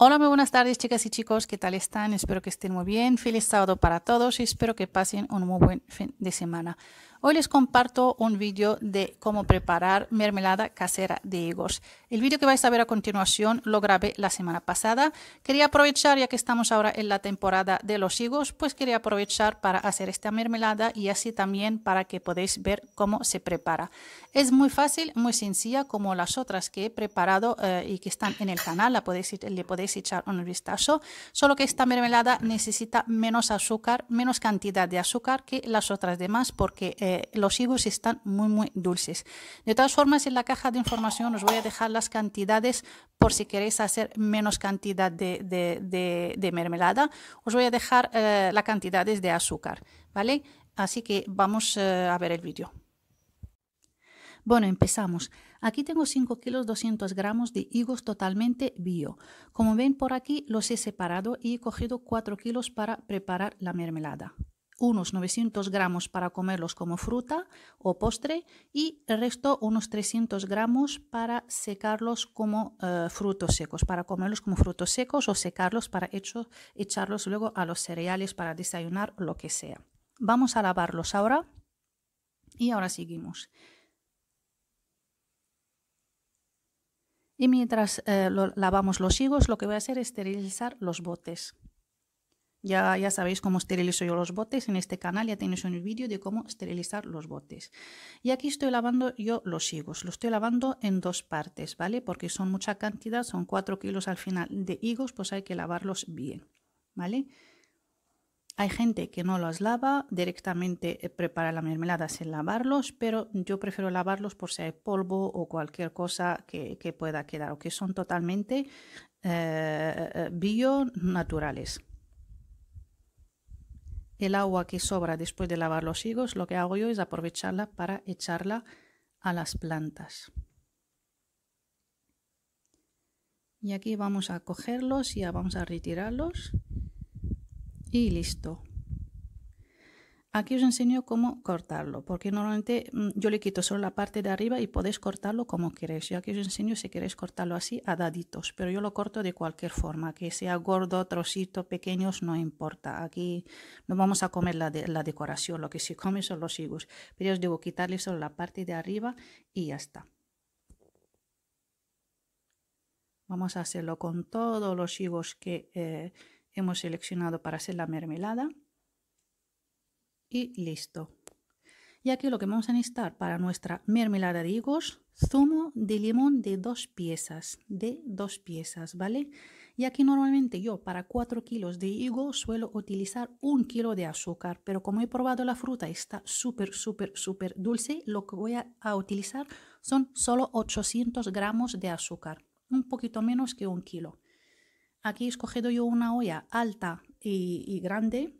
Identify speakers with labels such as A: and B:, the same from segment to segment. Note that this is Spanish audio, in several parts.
A: Hola, muy buenas tardes chicas y chicos, ¿qué tal están? Espero que estén muy bien. Feliz sábado para todos y espero que pasen un muy buen fin de semana. Hoy les comparto un vídeo de cómo preparar mermelada casera de higos. El vídeo que vais a ver a continuación lo grabé la semana pasada. Quería aprovechar, ya que estamos ahora en la temporada de los higos, pues quería aprovechar para hacer esta mermelada y así también para que podáis ver cómo se prepara. Es muy fácil, muy sencilla, como las otras que he preparado eh, y que están en el canal, la podéis, le podéis echar un vistazo. Solo que esta mermelada necesita menos azúcar, menos cantidad de azúcar que las otras demás porque... Eh, eh, los higos están muy, muy dulces. De todas formas, en la caja de información os voy a dejar las cantidades por si queréis hacer menos cantidad de, mermelada. Os voy a dejar eh, las cantidades de azúcar, ¿vale? Así que vamos eh, a ver el vídeo. Bueno, empezamos. Aquí tengo 5 kilos 200 gramos de higos totalmente bio. Como ven por aquí, los he separado y he cogido 4 kilos para preparar la mermelada unos 900 gramos para comerlos como fruta o postre y el resto unos 300 gramos para secarlos como eh, frutos secos, para comerlos como frutos secos o secarlos para hecho, echarlos luego a los cereales para desayunar, lo que sea. Vamos a lavarlos ahora y ahora seguimos. Y mientras eh, lavamos los higos, lo que voy a hacer es esterilizar los botes. Ya, sabéis cómo esterilizo yo los botes. En este canal ya tenéis un vídeo de cómo esterilizar los botes. Y aquí estoy lavando yo los higos. Los estoy lavando en dos partes, ¿vale? Porque son mucha cantidad, son 4 kilos al final de higos, pues hay que lavarlos bien, ¿vale? Hay gente que no los lava, directamente eh, prepara la mermelada sin lavarlos, pero yo prefiero lavarlos por si hay polvo o cualquier cosa que, pueda quedar o que son totalmente eh, bio naturales. El agua que sobra después de lavar los higos, lo que hago yo es aprovecharla para echarla a las plantas. Y aquí vamos a cogerlos y vamos a retirarlos. Y listo. Aquí os enseño cómo cortarlo, porque normalmente mm, yo le quito solo la parte de arriba y podéis cortarlo como queréis. Yo aquí os enseño si queréis cortarlo así a daditos, pero yo lo corto de cualquier forma, que sea gordo, trocito, pequeños, no importa. Aquí no vamos a comer la, la decoración, lo que se come son los higos, pero yo os debo quitarle solo la parte de arriba y ya está. Vamos a hacerlo con todos los higos que eh, hemos seleccionado para hacer la mermelada y listo. Y aquí lo que vamos a necesitar para nuestra mermelada de higos, zumo de limón de dos piezas, de dos piezas, ¿vale? Y aquí normalmente yo para 4 kilos de higo suelo utilizar un kilo de azúcar, pero como he probado la fruta está súper, súper, súper dulce, lo que voy a, utilizar son solo 800 gramos de azúcar, un poquito menos que un kilo. Aquí he escogido yo una olla alta y, y grande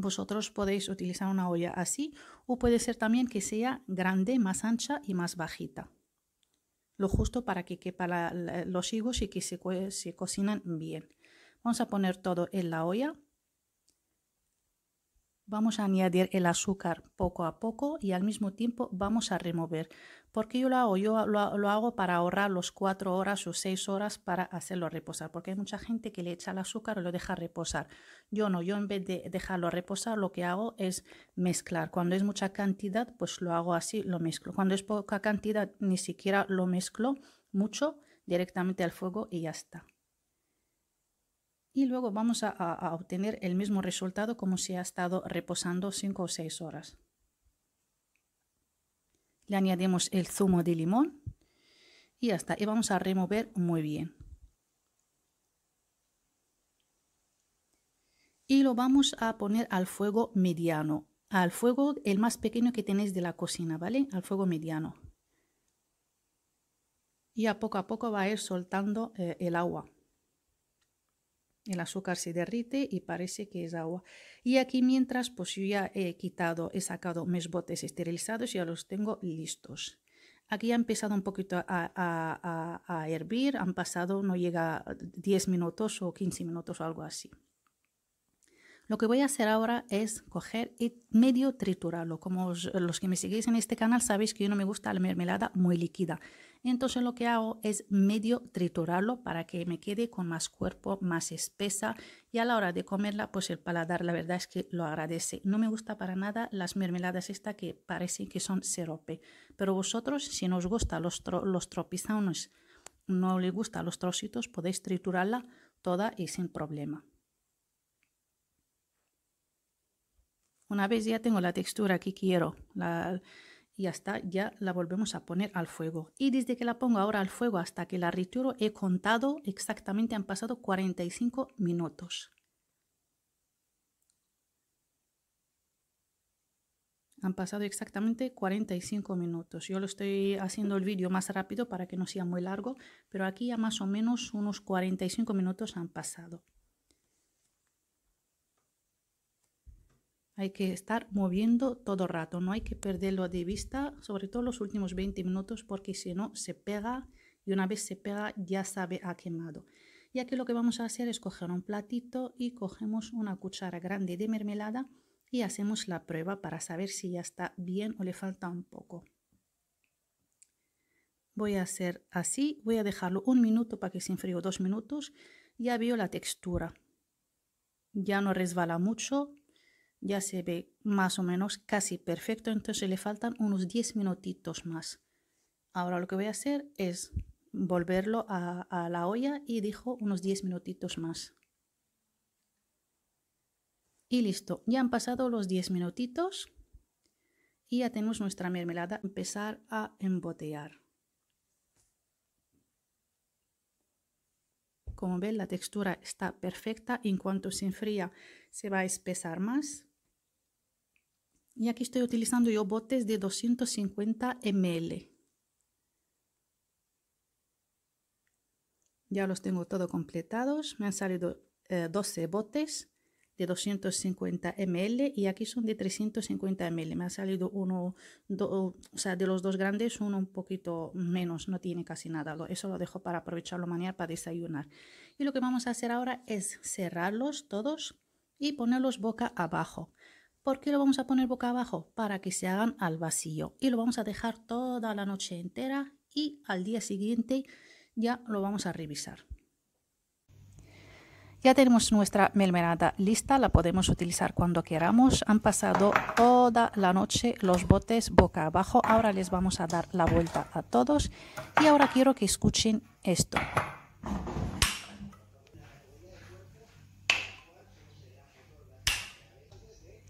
A: vosotros podéis utilizar una olla así o puede ser también que sea grande, más ancha y más bajita. Lo justo para que quepa los higos y que se, se cocinan bien. Vamos a poner todo en la olla Vamos a añadir el azúcar poco a poco y al mismo tiempo vamos a remover. porque yo lo hago? Yo lo, hago para ahorrar los cuatro horas o seis horas para hacerlo reposar, porque hay mucha gente que le echa el azúcar y lo deja reposar. Yo no, yo en vez de dejarlo reposar, lo que hago es mezclar. Cuando es mucha cantidad, pues lo hago así, lo mezclo. Cuando es poca cantidad, ni siquiera lo mezclo mucho, directamente al fuego y ya está y luego vamos a, obtener el mismo resultado como si ha estado reposando 5 o 6 horas. Le añadimos el zumo de limón y ya está. Y vamos a remover muy bien. Y lo vamos a poner al fuego mediano, al fuego el más pequeño que tenéis de la cocina, ¿vale? Al fuego mediano. Y a poco a poco va a ir soltando eh, el agua. El azúcar se derrite y parece que es agua. Y aquí mientras pues yo ya he quitado, he sacado mis botes esterilizados y ya los tengo listos. Aquí ha empezado un poquito a, a, a, hervir, han pasado, no llega 10 minutos o 15 minutos o algo así. Lo que voy a hacer ahora es coger y medio triturarlo. Como los que me seguís en este canal sabéis que yo no me gusta la mermelada muy líquida. Entonces lo que hago es medio triturarlo para que me quede con más cuerpo, más espesa y a la hora de comerla pues el paladar la verdad es que lo agradece. No me gusta para nada las mermeladas estas que parece que son sirope, pero vosotros si no os gustan los, tropizones, no le gustan los trocitos, podéis triturarla toda y sin problema. Una vez ya tengo la textura que quiero, la, y ya ya la volvemos a poner al fuego. Y desde que la pongo ahora al fuego hasta que la retiro, he contado exactamente, han pasado 45 minutos. Han pasado exactamente 45 minutos. Yo lo estoy haciendo el vídeo más rápido para que no sea muy largo, pero aquí ya más o menos unos 45 minutos han pasado. Hay que estar moviendo todo el rato, no hay que perderlo de vista, sobre todo los últimos 20 minutos, porque si no se pega y una vez se pega ya sabe ha quemado. Y aquí lo que vamos a hacer es coger un platito y cogemos una cuchara grande de mermelada y hacemos la prueba para saber si ya está bien o le falta un poco. Voy a hacer así, voy a dejarlo un minuto para que se enfríe dos minutos. Ya veo la textura, ya no resbala mucho, ya se ve más o menos casi perfecto, entonces le faltan unos 10 minutitos más. Ahora lo que voy a hacer es volverlo a, la olla y dijo unos 10 minutitos más. Y listo, ya han pasado los 10 minutitos y ya tenemos nuestra mermelada empezar a embotellar. Como ven, la textura está perfecta. En cuanto se enfría, se va a espesar más. Y aquí estoy utilizando yo botes de 250 ml. Ya los tengo todos completados. Me han salido 12 eh, botes de 250 ml y aquí son de 350 ml. Me ha salido uno, o sea, de los dos grandes, uno un poquito menos, no tiene casi nada. Eso lo dejo para aprovecharlo mañana para desayunar. Y lo que vamos a hacer ahora es cerrarlos todos y ponerlos boca abajo. ¿Por qué lo vamos a poner boca abajo? Para que se hagan al vacío. Y lo vamos a dejar toda la noche entera y al día siguiente ya lo vamos a revisar. Ya tenemos nuestra melmerada lista, la podemos utilizar cuando queramos. Han pasado toda la noche los botes boca abajo. Ahora les vamos a dar la vuelta a todos y ahora quiero que escuchen esto.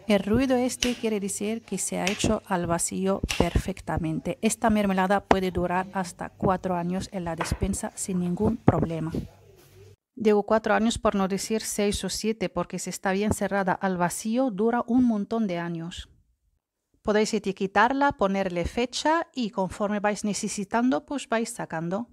A: El ruido este quiere decir que se ha hecho al vacío perfectamente. Esta mermelada puede durar hasta cuatro años en la despensa sin ningún problema. Digo cuatro años por no decir seis o siete, porque si está bien cerrada al vacío dura un montón de años. Podéis etiquetarla, ponerle fecha y conforme vais necesitando, pues vais sacando.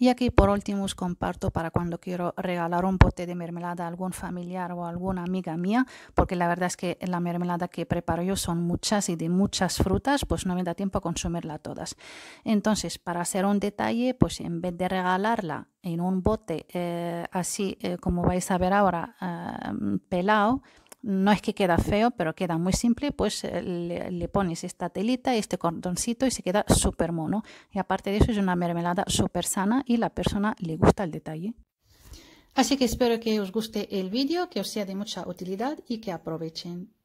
A: Y aquí por último os comparto para cuando quiero regalar un bote de mermelada a algún familiar o alguna amiga mía, porque la verdad es que la mermelada que preparo yo son muchas y de muchas frutas, pues no me da tiempo a consumirla todas. Entonces, para hacer un detalle, pues en vez de regalarla en un bote eh, así eh, como vais a ver ahora eh, pelado, no es que queda feo, pero queda muy simple, pues eh, le, pones esta telita, este cordoncito y se queda súper mono. Y aparte de eso es una mermelada súper sana y la persona le gusta el detalle. Así que espero que os guste el vídeo, que os sea de mucha utilidad y que aprovechen.